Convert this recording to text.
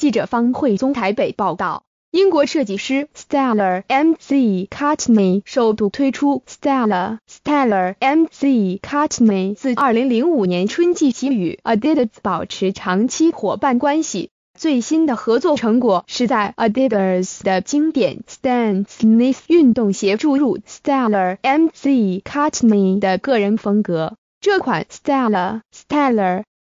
记者方慧宗台北报道，英国设计师 Stella M C Cutney 首度推出 Stella Stella M C Cutney。自二零零五年春季起与 Adidas 保持长期伙伴关系，最新的合作成果是在 Adidas 的经典 Stan Smith 运动鞋注入 Stella M C Cutney 的个人风格。这款 Stella Stella。